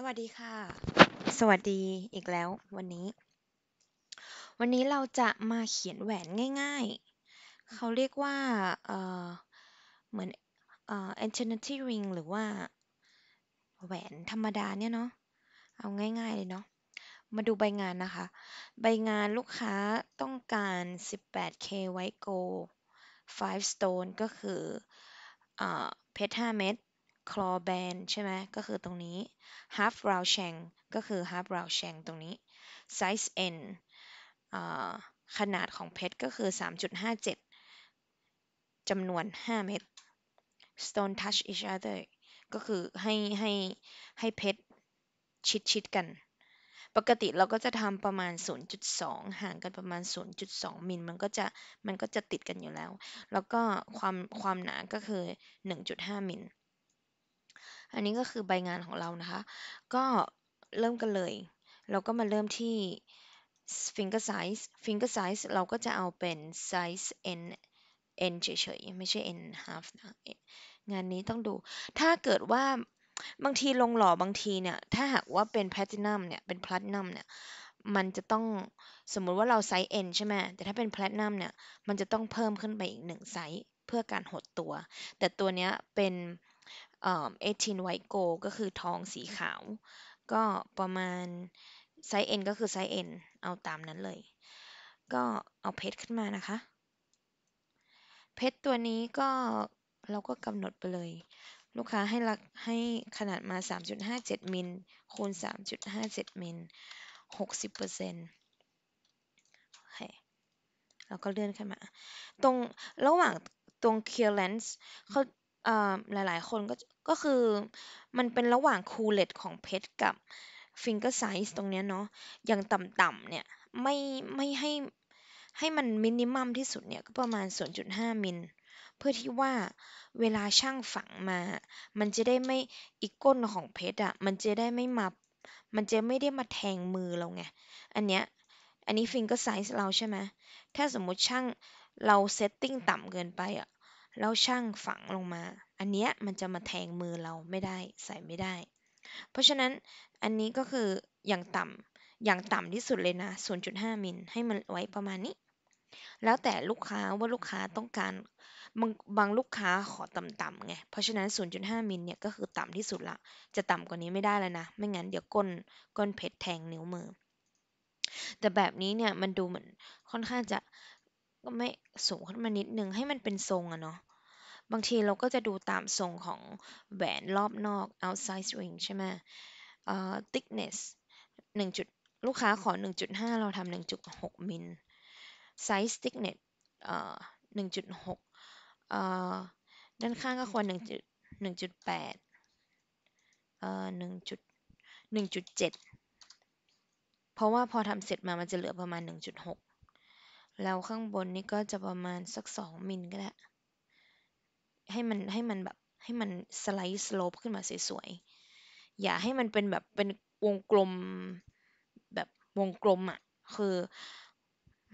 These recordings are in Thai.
สวัสดีค่ะ สวัสดีอีกแล้ววันนี้ วันนี้เราจะมาเขียนแหวนง่ายๆ เขาเรียกว่าเเหมือนเอ็นเ n f i n i t y ring หรือว่าแหวนธรรมดาเนี่ยเนาะ เอาง่ายๆ เลยเนาะ มาดูใบงานนะคะ ใบงานลูกค้าต้องการ 18k white gold 5 stone ก็คือเพชร5เม็ด claw band ใช่ไหมก็คือตรงนี้ half round shank ก็คือ half round shank ตรงนี้ size n ขนาดของเพชรก็คือ 3.57จำนวน 5 เม็ด stone touch each other ก็คือให้ให้ให้เพชรชิดชิดกัน ปกติเราก็จะทำประมาณ 0.2 ห่างกันประมาณ 0.2 มิลมันก็จะมันก็จะติดกันอยู่แล้ว แล้วก็ความความหนาก็คือ 1.5มิลอันนี้ก็คือใบงานของเรานะคะ ก็เริ่มกันเลย เราก็มาเริ่มที่ finger size finger size เราก็จะเอาเป็น size n n เฉยๆ ไม่ใช่ n half นะงานนี้ต้องดู ถ้าเกิดว่าบางทีลงหล่อบางทีเนี่ย ถ้าหากว่าเป็นแพลตินัมเนี่ย เป็นพลตินัมเนี่ย มันจะต้องสมมุติว่าเราไซส์ n ใช่ไหม แต่ถ้าเป็นแพลตินัมเนี่ย มันจะต้องเพิ่มขึ้นไปอีกหนึ่งไซส์เพื่อการหดตัว แต่ตัวเนี้ยเป็นเอทินไวโก t ก็คือทองสีขาว ก็ประมาณไซส์ N ก็คือไซส์ N เอาตามนั้นเลย ก็เอาเพชรขึ้นมานะคะเพชรตัวนี้ก็ เราก็กำหนดไปเลย ลูกค้าให้รักให้ขนาดมา 3.57 มิล คูณ 3.57มิล60%เปอร์เซ็นต์แล้วก็เลื่อนขึ้นมา ตรง ระหว่างตรง clearance เขาหลายหลายคนก็ก็คือมันเป็นระหว่างคูเลตของเพชรกับฟิงเกอร์ไซส์ตรงเนี้ยเนาะอย่างต่ำๆเนี่ย ไม่ไม่ให้ให้มันมินิมัมที่สุดเนี่ย ก็ประมาณ 0.5 มิลเพื่อที่ว่าเวลาช่างฝังมา มันจะได้ไม่อีกก้นของเพชรอะ่ะมันจะได้ไม่มามันจะไม่ได้มาแทงมือเราไงอันเนี้ยอันนี้ฟิงเกอร์ไซส์เราใช่ไหมถ้าสมมติช่างเราเซตติ้งต่ำเกินไปอะ่ะแล้วช่างฝังลงมาอันเนี้ยมันจะมาแทงมือเราไม่ได้ใส่ไม่ได้ เพราะฉะนั้นอันนี้ก็คืออย่างต่ำอย่างต่ำที่สุดเลยนะ 0.5มิลให้มันไว้ประมาณนี้ แล้วแต่ลูกค้าว่าลูกค้าต้องการบาบางลูกค้าขอต่ำๆไง เพราะฉะนั้น 0.5 มิลเนี่ยก็คือต่ำที่สุดละ จะต่ำกว่านี้ไม่ได้แล้วนะ ไม่งั้นเดี๋ยวก้นก้นเพชรแทงนิ้วมือ แต่แบบนี้เนี่ยมันดูเหมือนค่อนข้างจะก็ไม่สูงขึ้นมานิดนึงให้มันเป็นทรงอะเนาะบางทีเราก็จะดูตามทรงของแหวนรอบนอก outside ring ใช่ไหมเอ่อ thickness 1จุดลูกค้าขอ 1.5 เราทำ1.6 มิล size thickness เอ่อ1.6เอ่อด้านข้างก็ควร1 8อ่1.1.7 เพราะว่าพอทำเสร็จมามันจะเหลือประมาณ 1.6 แล้วข้างบนนี่ก็จะประมาณสัก 2 มิลก็ได้ให้มันให้มันแบบให้มันสไลด์สโลปขึ้นมาสวยๆอย่าให้มันเป็นแบบเป็นวงกลม แบบวงกลมอะ่ะ คือ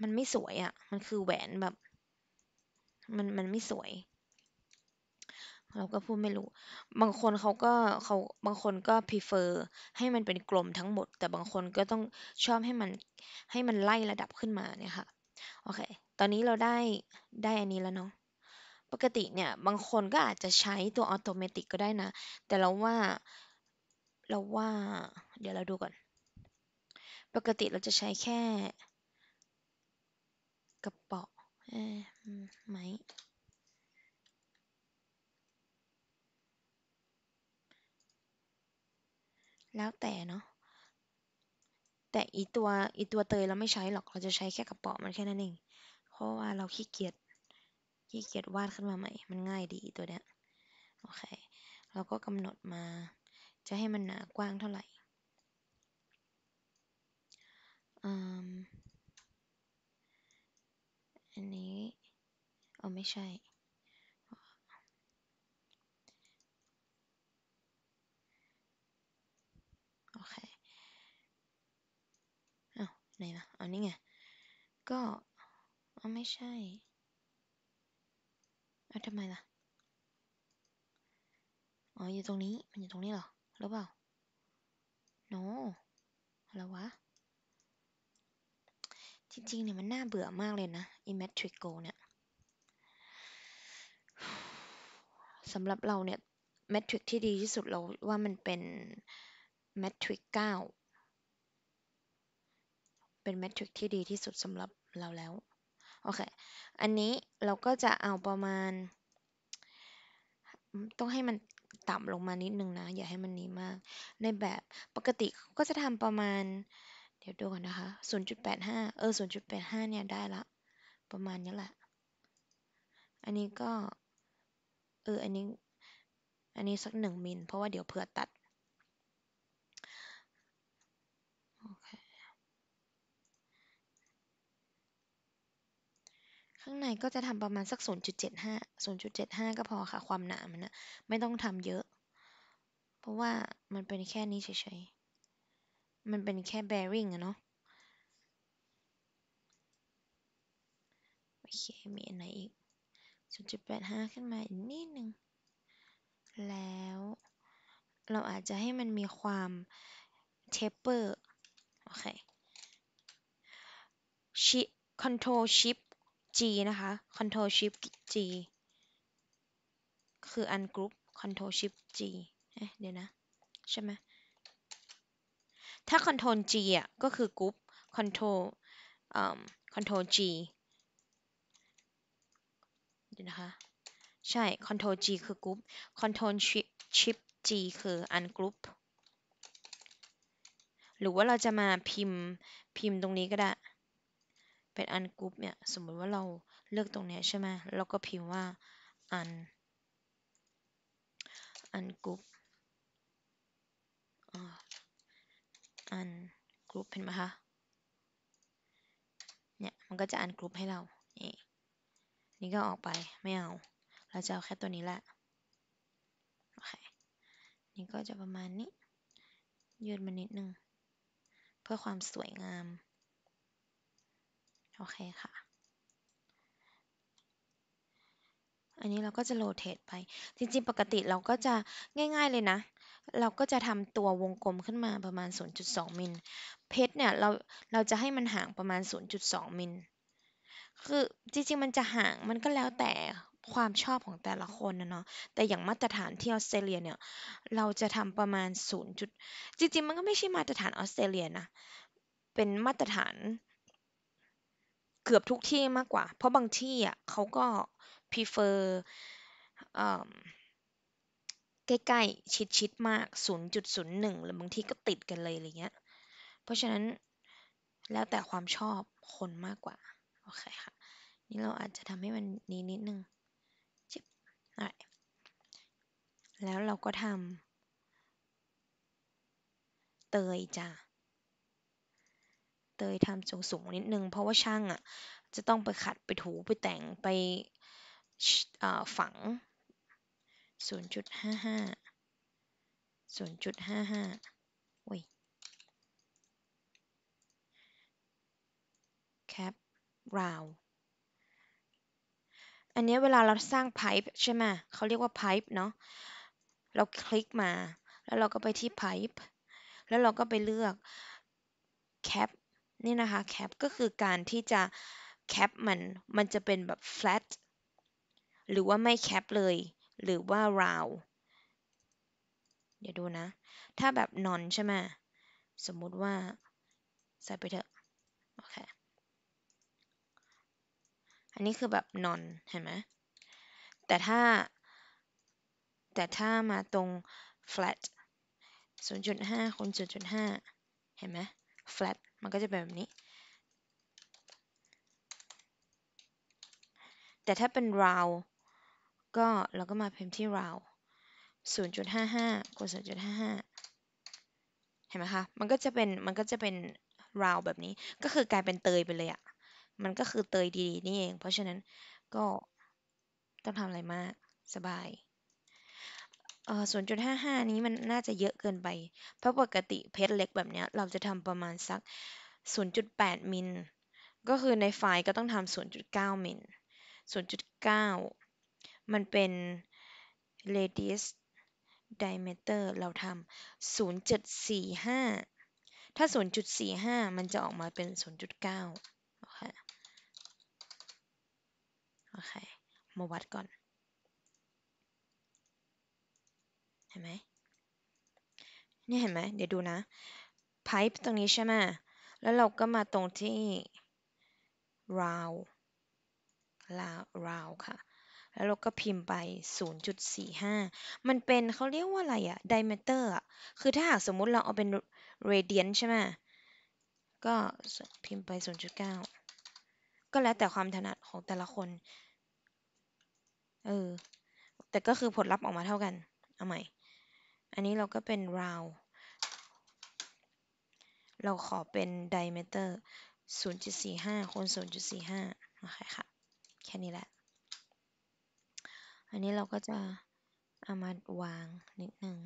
มันไม่สวยอะ่ะ มันคือแหวนแบบมันมันไม่สวย เราก็พูดไม่รู้ บางคนเขาก็เขาบางคนก็พิเฟอร์ให้มันเป็นกลมทั้งหมด แต่บางคนก็ต้องชอบให้มันให้มันไล่ระดับขึ้นมาเนี่ยค่ะโอเค ตอนนี้เราได้ได้อันนี้แล้วเนาะปกติเนี่ย บางคนก็อาจจะใช้ตัวอัตโนมัติก็ได้นะ แต่เราว่าเราว่า เดี๋ยวเราดูก่อน ปกติเราจะใช้แค่กระเป๋าไหม แล้วแต่เนาะแต่อีตัวอีตัวเตยเราไม่ใช้หรอก เราจะใช้แค่กระป๋อมันแค่นั้นเอง เพราะว่าเราขี้เกียจที่เกียจวาดขึ้นมาใหม่ มันง่ายดีตัวเนี้ย โอเค เราก็กำหนดมา จะให้มันหนากว้างเท่าไหร่อันนี้ เอาไม่ใช่ โอเค เอาไหนละเอันี่ไง ก็เอไม่ใช่แล้วทำไมล่ะ อ๋ออยู่ตรงนี้ มันอยู่ตรงนี้เหรอหรือเปล่า โน no. อะไรวะ จริงๆเนี่ยมันน่าเบื่อมากเลยนะอีแมทริกโกเนี่ยสำหรับเราเนี่ยแมทริกที่ดีที่สุดเราว่ามันเป็นแมทริกเก้าเป็นแมทริกที่ดีที่สุดสำหรับเราแล้วโอเค อันนี้เราก็จะเอาประมาณ ต้องให้มันต่ำลงมานิดนึงนะอย่าให้มันนี้มาก ในแบบปกติก็จะทำประมาณเดี๋ยวดูก่อนนะคะ0.85เออ0.85 เนี่ยได้ละ ประมาณนี้แหละ อันนี้ก็เอออันนี้อันนี้สักหนึ่งมิลเพราะว่าเดี๋ยวเผื่อตัดข้างในก็จะทำประมาณสัก 0.75 0.75 ก็พอค่ะความหนามันนะไม่ต้องทำเยอะ เพราะว่ามันเป็นแค่นี้เฉยๆมันเป็นแค่แบริ่งอะเนาะโอเคมีอะไรอีก 0.85 ขึ้นมาอีกนิดนึงแล้วเราอาจจะให้มันมีความเทปเปอร์โอเคชิคอนโทรชิป G นะคะ Control Shift G คือ ungroup Control Shift G เอเดี๋ยวนะ ใช่ไหมถ้า Control G อ่ะก็คือ Group Control เอ่อ Control G เดี๋ยวนะคะ ใช่ Control G คือ Group Control Shift G คือ ungroup หรือว่าเราจะมาพิมพ์พิมพ์ตรงนี้ก็ได้เป็นอันกรุ๊ปเนี่ยสมมุติว่าเราเลือกตรงนี้ใช่ไหมแล้วก็พิมพ์ว่าอันอันกรุ๊ปอันกรุ๊ปเห็นไหมคะเนี่ยมันก็จะอันกรุ๊ปให้เรานี่นี่ก็ออกไปไม่เอาเราจะเอาแค่ตัวนี้แหละโอเคนี่ก็จะประมาณนี้ยืดมานิดนึงเพื่อความสวยงามโอเคค่ะ อันนี้เราก็จะโรเตทไป จริงๆ ปกติเราก็จะง่ายๆเลยนะ เราก็จะทำตัววงกลมขึ้นมาประมาณ 0.2 มิล เพชรเนี่ยเราเราจะให้มันห่างประมาณ 0.2 มิล คือจริงๆ มันจะห่าง มันก็แล้วแต่ความชอบของแต่ละคนนะเนาะ แต่อย่างมาตรฐานที่ออสเตรเลียเนี่ย เราจะทำประมาณ 0. จริง ๆ มันก็ไม่ใช่มาตรฐานออสเตรเลียนะ เป็นมาตรฐานเกือบทุกที่มากกว่า เพราะบางที่อ่ะเขาก็ prefer ใกล้ๆชิดๆมาก 0.01 หรือบางที่ก็ติดกันเลยอะไรเงี้ย เพราะฉะนั้นแล้วแต่ความชอบคนมากกว่า โอเคค่ะ นี่เราอาจจะทำให้มันนี้นิดนึงจิบอะไรแล้วเราก็ทำเตยจ้าเตยทำสูงๆนิดนึงเพราะว่าช่างอ่ะจะต้องไปขัดไปถูไปแต่งไปฝัง 0.55 0.55วิ่ยแคปราวอันนี้เวลาเราสร้างไพป์ใช่ไหมเขาเรียกว่าไพป์เนาะ เราคลิกมา แล้วเราก็ไปที่ไพป์แล้วเราก็ไปเลือกแคปนี่นะคะ แคปก็คือการที่จะแคปมัน มันจะเป็นแบบ flat หรือว่าไม่แคปเลย หรือว่า round เดี๋ยวดูนะ ถ้าแบบ non ใช่ไหมสมมุติว่า ใส่ไปเถอะ โอเค อันนี้คือแบบ non เห็นไหมแต่ถ้า แต่ถ้ามาตรง flat 0.5คูณ0.5เห็นไหม flat มันก็จะเป็นแบบนี้ แต่ถ้าเป็น round ก็เราก็มาพิมพ์ที่ round 0.55คูณ0.55 เห็นไหมคะ มันก็จะเป็น มันก็จะเป็น round แบบนี้ ก็คือกลายเป็นเตยไปเลยอะมันก็คือเตยดีๆนี่เอง เพราะฉะนั้นก็ต้องทำอะไรมาก สบาย0.55ศูนย์จุดห้าห้านี้มันน่าจะเยอะเกินไป เพราะปกติเพชรเล็กแบบเนี้ย เราจะทำประมาณสัก 0.8 มิล ก็คือในไฟล์ก็ต้องทำ 0.9 มิล0.9 มันเป็น radius diameter เราทำ0.45 ถ้า 0.45 มันจะออกมาเป็น 0.9 โอเค โอเค มาวัดก่อนนี่เห็นไหม เดี๋ยวดูนะ pipe ตรงนี้ใช่ไหม แล้วเราก็มาตรงที่ round round ค่ะ แล้วเราก็พิมพ์ไป 0.45 มันเป็นเขาเรียกว่าอะไรอะ diameter อะคือถ้าหากสมมติเราเอาเป็น radian ใช่ไหม ก็พิมพ์ไป 0.9 ก็แล้วแต่ความถนัดของแต่ละคน เออ แต่ก็คือผลลัพธ์ออกมาเท่ากัน เอาใหม่อันนี้เราก็เป็น round เราขอเป็น diameter 0.45คูณ0.45โอเคค่ะ แค่นี้แหละ อันนี้เราก็จะเอามาวางนิดนึง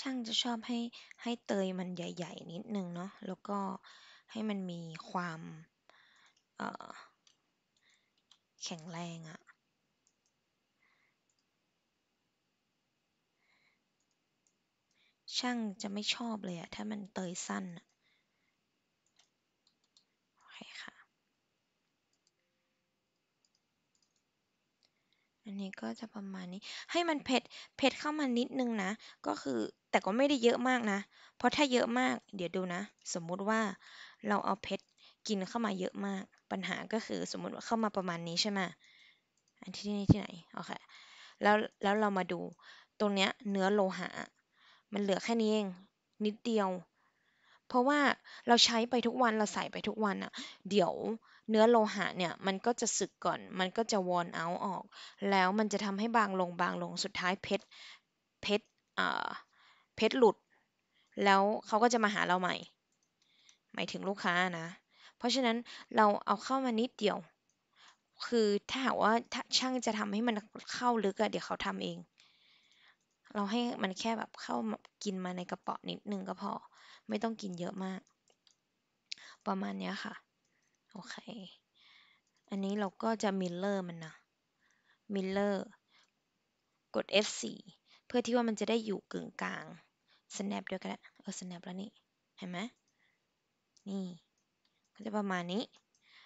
ช่างจะชอบให้ให้เตยมันใหญ่ๆนิดนึงเนาะ แล้วก็ให้มันมีความเอ่อแข็งแรงอะช่างจะไม่ชอบเลยอะถ้ามันเตยสั้นอะโอเคค่ะ อันนี้ก็จะประมาณนี้ให้มันเผ็ด เผ็ดเข้ามานิดนึงนะ ก็คือแต่ก็ไม่ได้เยอะมากนะ เพราะถ้าเยอะมากเดี๋ยวดูนะ สมมุติว่าเราเอาเผ็ดกินเข้ามาเยอะมากปัญหาก็คือสมมติว่าเข้ามาประมาณนี้ใช่ไหมอันที่นี่ที่ไหนโอเคแล้วแล้วเรามาดูตรงเนี้ยเนื้อโลหะมันเหลือแค่นี้เองนิดเดียว เพราะว่าเราใช้ไปทุกวันเราใส่ไปทุกวันอะเดี๋ยวเนื้อโลหะเนี่ยมันก็จะสึกก่อนมันก็จะวอนเอาออก แล้วมันจะทำให้บางลงบางลงสุดท้ายเพชรเพชรเอ่อเพชรหลุด แล้วเขาก็จะมาหาเราใหม่ หมายถึงลูกค้านะเพราะฉะนั้นเราเอาเข้ามานิดเดียว คือถ้าหากว่าช่างจะทำให้มันเข้าลึกอะเดี๋ยวเขาทำเอง เราให้มันแค่แบบเข้ากินมาในกระเป๋านิดนึงก็พอ ไม่ต้องกินเยอะมาก ประมาณนี้ค่ะ โอเค อันนี้เราก็จะมิลเลอร์มันนะ มิลเลอร์ กด F4 เพื่อที่ว่ามันจะได้อยู่กึ่งกลาง snap เดียวกันเออ snap แล้วนี่ เห็นไหมนี่จะประมาณนี้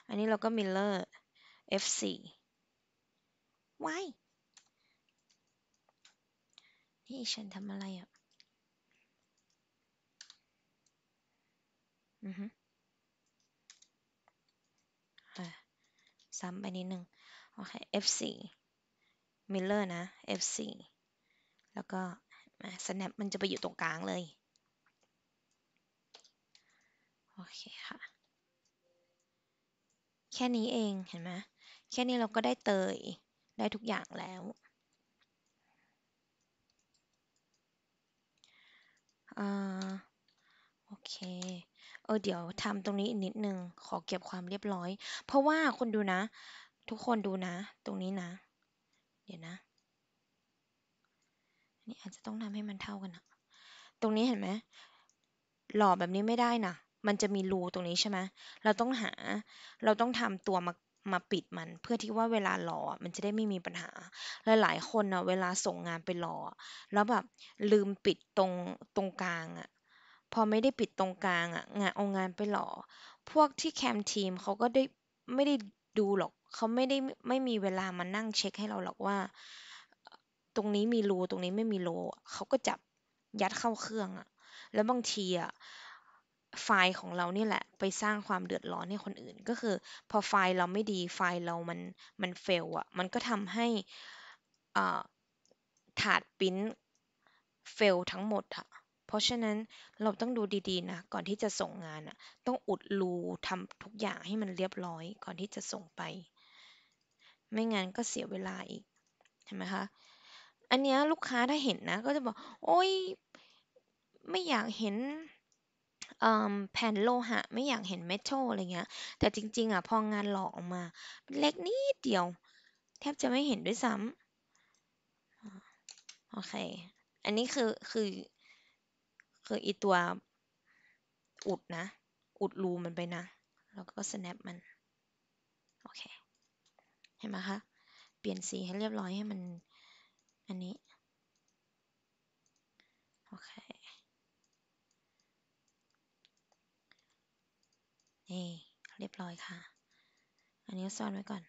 อันนี้เราก็มิลเลอร์ F4 วายนี่ฉันทำอะไรอ่ะอือฮึซ้ำไปนิดนึง โอเค F4 มิลเลอร์นะ F4 แล้วก็ snap มันจะไปอยู่ตรงกลางเลย โอเคค่ะแค่นี้เองเห็นไหมแค่นี้เราก็ได้เตยได้ทุกอย่างแล้วอ่าโอเคเออเดี๋ยวทำตรงนี้นิดนึงขอเก็บความเรียบร้อย เพราะว่าคนดูนะ ทุกคนดูนะ ตรงนี้นะ เดี๋ยวนะนี่อาจจะต้องทำให้มันเท่ากันนะตรงนี้เห็นไหมหล่อแบบนี้ไม่ได้นะมันจะมีรูตรงนี้ใช่ไหม เราต้องหา เราต้องทำตัวมา มาปิดมัน เพื่อที่ว่าเวลารอมันจะได้ไม่มีปัญหาลหลายๆคนนะเวลาส่งงานไปรอ แล้วแบบลืมปิดตรงตรงกลางอะพอไม่ได้ปิดตรงกลางอะงานเอางานไปหรอพวกที่แคมทีมเขาก็ได้ ไม่ได้ดูหรอกเขาไม่ได้ไม่มีเวลามานั่งเช็คให้เราหรอกว่า ตรงนี้มีรูตรงนี้ไม่มีรูเขาก็จับยัดเข้าเครื่องอะแล้วบางทีอะไฟล์ของเราเนี่ยแหละไปสร้างความเดือดร้อน ให้ คนอื่น ก็คือ พอไฟล์เราไม่ดีไฟล์เรา มันมันเฟลอะมันก็ทำให้ถาดปิ้นเฟลทั้งหมดอะเพราะฉะนั้นเราต้องดูดีๆนะ ก่อนที่จะส่งงานอะต้องอุดรูทำทุกอย่างให้มันเรียบร้อย ก่อนที่จะส่งไป ไม่งั้นก็เสียเวลาอีกเห็นไหมคะอันนี้ลูกค้าถ้าเห็นนะก็จะบอกโอ้ยไม่อยากเห็นแผ่นโลหะ ไม่อยากเห็นเมทัลอะไรเงี้ย แต่จริงๆอ่ะพองานหลอกออกมา เล็กนิดเดียว แทบจะไม่เห็นด้วยซ้ำโอเค อันนี้คือ คือคืออีตัวอุดนะ อุดรูมันไปนะ แล้วก็ snap มัน โอเค เห็นไหมคะ เปลี่ยนสีให้เรียบร้อยให้มันอันนี้เรียบร้อยค่ะ อันนี้ซ่อนไว้ก่อน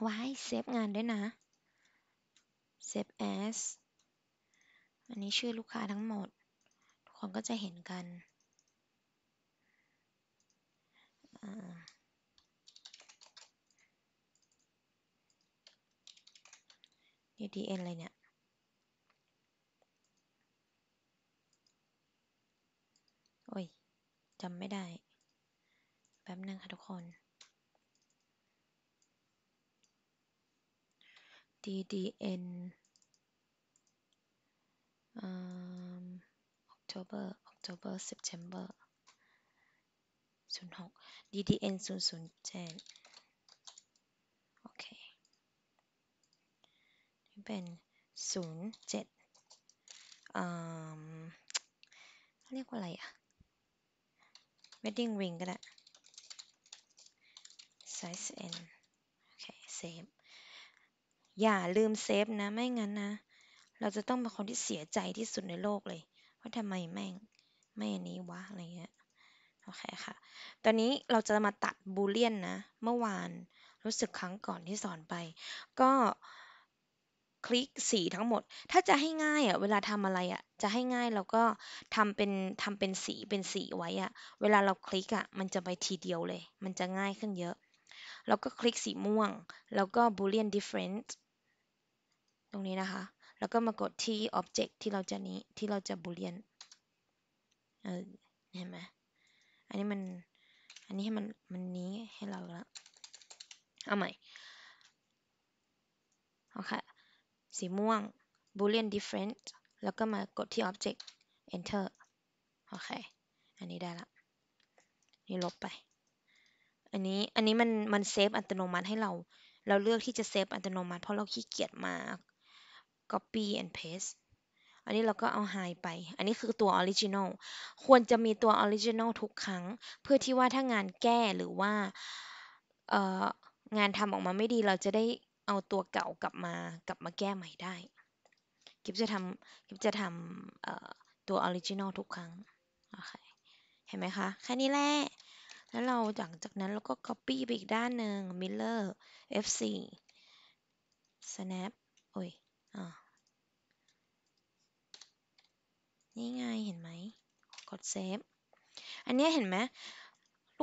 ไว้เซฟงานด้วยนะ เซฟแอสอันนี้ชื่อลูกค้าทั้งหมด ทุกคนก็จะเห็นกันดีดีเอ็นอะไรเนี่ยจำไม่ได้ แป๊บนึงค่ะทุกคน DDN อ October October September 06 DDN 007โอเค นี่เป็น 07เรียกว่าอะไรอะ wedding ring ก็ได้ size n โอเค save อย่าลืมเซฟนะไม่งั้นนะ เราจะต้องเป็นคนที่เสียใจที่สุดในโลกเลย ว่าทำไมแม่ง ไม่อันนี้วะอะไรเงี้ยโอเคค่ะ ตอนนี้เราจะมาตัดบูเลียนนะ เมื่อวานรู้สึกครั้งก่อนที่สอนไป ก็คลิกสีทั้งหมด ถ้าจะให้ง่ายอ่ะเวลาทำอะไรอ่ะจะให้ง่ายเราก็ทำเป็นทำเป็นสีเป็นสีไว้อ่ะ เวลาเราคลิกอ่ะมันจะไปทีเดียวเลย มันจะง่ายขึ้นเยอะแล้วก็คลิกสีม่วง แล้วก็ boolean different ตรงนี้นะคะ แล้วก็มากดที่ object ที่เราจะนี้ที่เราจะ boolean เเห็นไหมอันนี้มัน อันนี้ให้มันมันนี้ให้เราแล้วเอาใหม่ โอเคสีม่วง boolean different แล้วก็มากดที่ object enter โอเค อันนี้ได้ละ นี่ลบไป อันนี้ อันนี้มันมันเซฟอัตโนมัติให้เรา เราเลือกที่จะเซฟอัตโนมัติ เพราะเราขี้เกียจมา copy and paste อันนี้เราก็เอา h i ยไป อันนี้คือตัว original ควรจะมีตัว original ทุกครั้งเพื่อที่ว่าถ้างานแก้หรือว่างานทำออกมาไม่ดีเราจะได้เอาตัวเก่ากลับมากลับมาแก้ใหม่ได้กิฟจะทำกิฟจะทำตัวออริจินอลทุกครั้ง โอเค เห็นไหมคะ แค่นี้แหละแล้วเราหลังจากนั้น เราก็ Copy ไปอีกด้านหนึ่ง Miller F4 Snap โอ้ยอนี่ไงเห็นไหมกดเซฟอันนี้เห็นไหม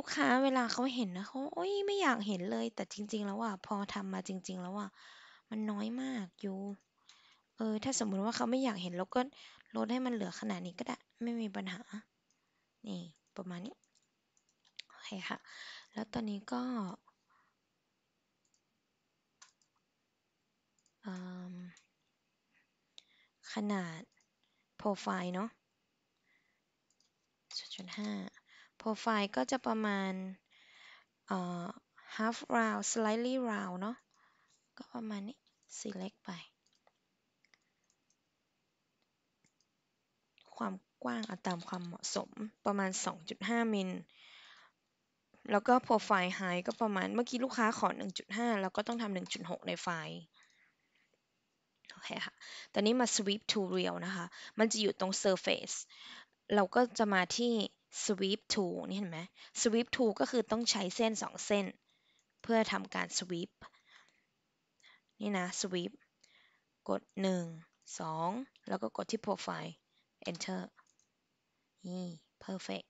ลูกค้า เวลาเขาเห็นนะเขาโอ๊ยไม่อยากเห็นเลยแต่จริงๆแล้วอะพอทำมาจริงๆแล้วอะมันน้อยมากอยู่เออถ้าสมมุติว่าเขาไม่อยากเห็นเราก็ลดให้มันเหลือขนาดนี้ก็ได้ ไม่มีปัญหา นี่ประมาณนี้ โอเคค่ะ แล้วตอนนี้ก็ ขนาดโปรไฟล์เนาะ0.5โปรไฟล์ก็จะประมาณ half round slightly round เนาะก็ประมาณนี้ select ไป ความกว้างเอาตามความเหมาะสม ประมาณ 2.5 มิลแล้วก็โปรไฟล์ไฮก็ประมาณ เมื่อกี้ลูกค้าขอ 1.5 แล้วก็ต้องทำ 1.6 ในไฟล์ โอเคค่ะตอนนี้มา sweep to real นะคะ มันจะอยู่ตรง surface เราก็จะมาที่ sweep to นี่เห็นไหม sweep to ก็คือต้องใช้เส้น 2 เส้น เพื่อทำการ sweep นี่นะ sweep กด 1 2 แล้วก็กดที่ profile enter นี่ perfect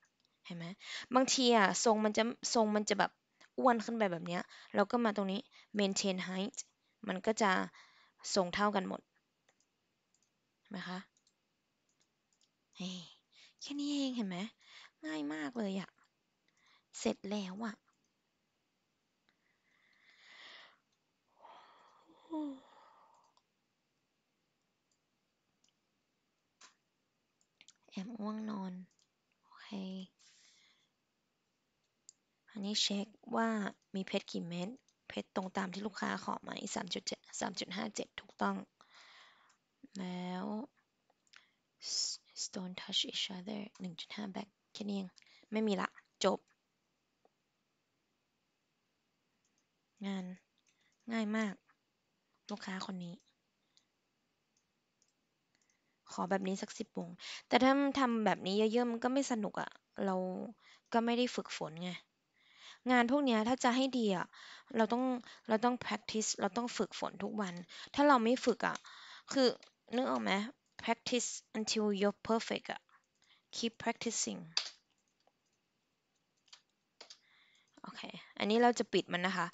เห็นไหมบางทีอะทรงมันจะทรงมันจะแบบอ้วนขึ้นไปแบบเนี้ยเราก็มาตรงนี้ maintain height มันก็จะทรงเท่ากันหมดเห็นไหมคะแค่นี้เองเห็นไหมง่ายมากเลยอะเสร็จแล้วอะแอมง่วงนอน โอเค อันนี้เช็คว่ามีเพชรกี่เม็ด เพชรตรงตามที่ลูกค้าขอไหมสามจุดเจ็ดสามจุดห้าเจ็ดถูกต้อง แล้ว stone touch each other หนึ่งจุดห้าแบกค่นี้เองไม่มีละจบ งานง่ายมากลูกค้าคนนี้ ขอแบบนี้สักสิบวงแต่ถ้าทำแบบนี้เยอะๆมันก็ไม่สนุกอะ่ะ เราก็ไม่ได้ฝึกฝนไง งานพวกนี้ถ้าจะให้ดีอ่ะ เราต้อง เราต้อง practice เราต้องฝึกฝนทุกวัน ถ้าเราไม่ฝึกอ่ะ คือนึกออกไหม practice until you're perfect อ่ะ keep practicing อเคอันนี้เราจะปิดมันนะคะ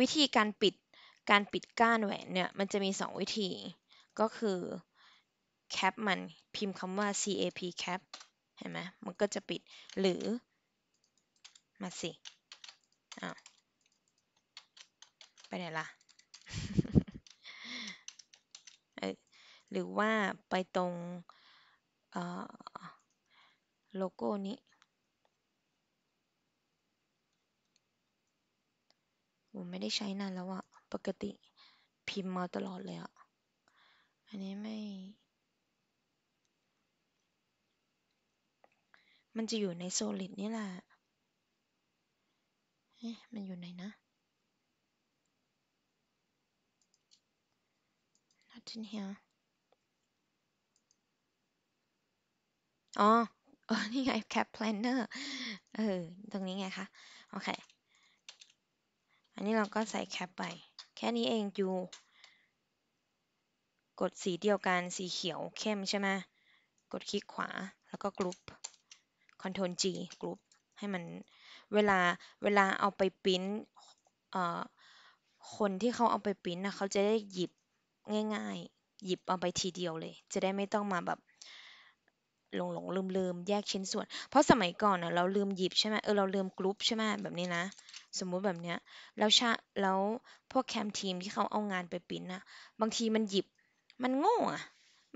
วิธีการปิดการปิดก้านแหวนเนี่ย มันจะมี 2 วิธีก็คือแคปมันพิมพ์คำว่า cap cap เห็นไหมมันก็จะปิดหรือ มาสิอ้าวไปไหนล่ะหรือว่าไปตรงโลโก้นี้ผมไม่ได้ใช้นานแล้วอะปกติพิมพ์มาตลอดเลยอะอันนี้ไม่ มันจะอยู่ในโซลิดนี่แหละเอ๊ะมันอยู่ไหนนะ not in here อ๋อ นี่ไง cap planner เออ ตรงนี้ไงคะ โอเคอันนี้เราก็ใส่แคปไป แค่นี้เองจูกดสีเดียวกันสีเขียวเข้มใช่ไหมกดคลิกขวาแล้วก็กรุ๊ปคอนทรลจีกรุ๊ปให้มันเวลาเวลาเอาไปปริ้นคนที่เขาเอาไปปริ้นนะเขาจะได้หยิบง่ายๆ หยิบเอาไปทีเดียวเลย จะได้ไม่ต้องมาแบบหลงหลงลืมลืมแยกชิ้นส่วน เพราะสมัยก่อนนะเราลืมหยิบใช่ไหมเออเราลืมกรุ๊ปใช่ไหมแบบนี้นะสมมุติแบบเนี้ยแล้วชาแล้วพวกแคมทีมที่เขาเอางานไปปิ้นอะบางทีมันหยิบมันโง่อะ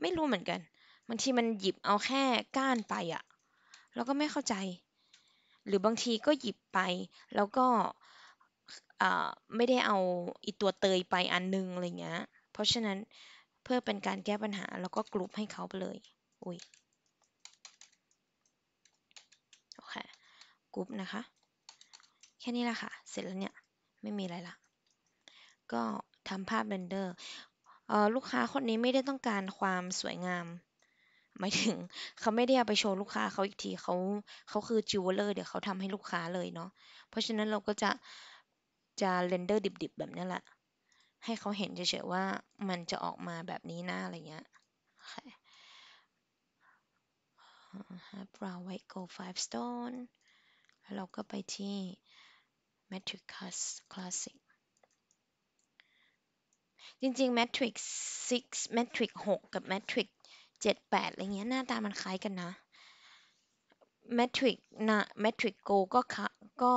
ไม่รู้เหมือนกัน บางทีมันหยิบเอาแค่ก้านไปอะแล้วก็ไม่เข้าใจ หรือบางทีก็หยิบไป แล้วก็ไม่ได้เอาอีตัวเตยไปอันนึงอะไรเงี้ย เพราะฉะนั้นเพื่อเป็นการแก้ปัญหาแล้วก็กรุ๊ปให้เขาไปเลยอุ้ยโอเค กรุ๊ปนะคะแค่นี้ละค่ะ เสร็จแล้วเนี่ย ไม่มีอะไรละ ก็ทำภาพเรนเดอร์ลูกค้าคนนี้ไม่ได้ต้องการความสวยงามหมายถึง เขาไม่ได้เอาไปโชว์ลูกค้าเขาอีกที เขาเขาคือจิวเวลเลอร์เดี๋ยวเขาทำให้ลูกค้าเลยเนาะ เพราะฉะนั้นเราก็จะ จะเรนเดอร์ดิบๆ แบบนี้แหละ ให้เขาเห็นเฉยๆว่ามันจะออกมาแบบนี้หน้าอะไรเงี้ยหา b r o w ว white gold five stone แล้วเราก็ไปที่ Matrix Classic จริงๆ Matrix 6 Matrix 6กับ Matrix 7 8 อะไรเงี้ย หน้าตามันคล้ายกันนะ Matrix นะ Matrix Go ก็ก็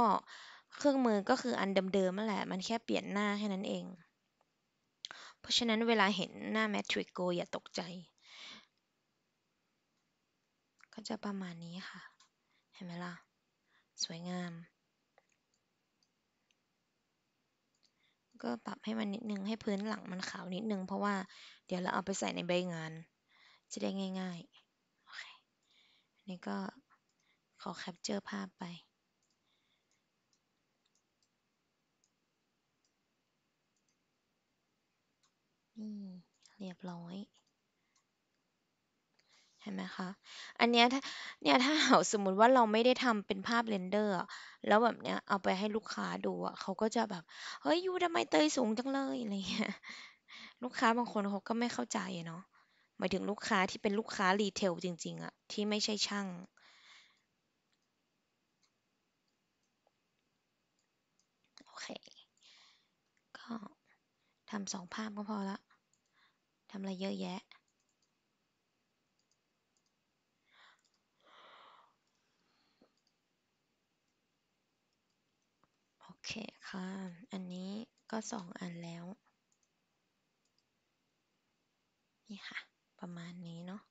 เครื่องมือก็คืออันเดิมๆนั่นแหละมันแค่เปลี่ยนหน้าแค่นั้นเอง เพราะฉะนั้นเวลาเห็นหน้า Matrix Go อย่าตกใจ ก็จะประมาณนี้ค่ะ เห็นไหมล่ะ สวยงามก็ปรับให้มันนิดนึงให้พื้นหลังมันขาวนิดนึงเพราะว่าเดี๋ยวเราเอาไปใส่ในใบงานจะได้ง่ายๆโอเคนี่ก็ขอแคปเจอร์ภาพไปนี่เรียบร้อยเห็นไหมคะ อันเนี้ยถ้าเนี่ย ถ้าเหาสมมุติว่าเราไม่ได้ทำเป็นภาพเรนเดอร์แล้วแบบเนี้ยเอาไปให้ลูกค้าดูอ่ะเขาก็จะแบบ เฮ้ยยูทำไมเตยสูงจังเลย อะไรเงี้ยลูกค้าบางคนเขาก็ไม่เข้าใจเนาะหมายถึงลูกค้าที่เป็นลูกค้ารีเทลจริงๆอะที่ไม่ใช่ช่างโอเค ก็ทำสองภาพก็พอละทำอะไรเยอะแยะค่ะ อันนี้ก็สองอันแล้ว นี่ค่ะ ประมาณนี้เนาะ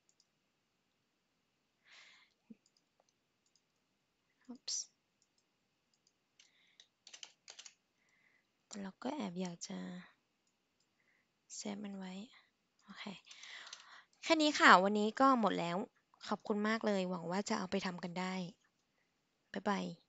แต่เราก็แอบอยากจะเซฟมันไว้โอเคแค่นี้ค่ะ วันนี้ก็หมดแล้วขอบคุณมากเลยหวังว่าจะเอาไปทำกันได้ บ๊ายบาย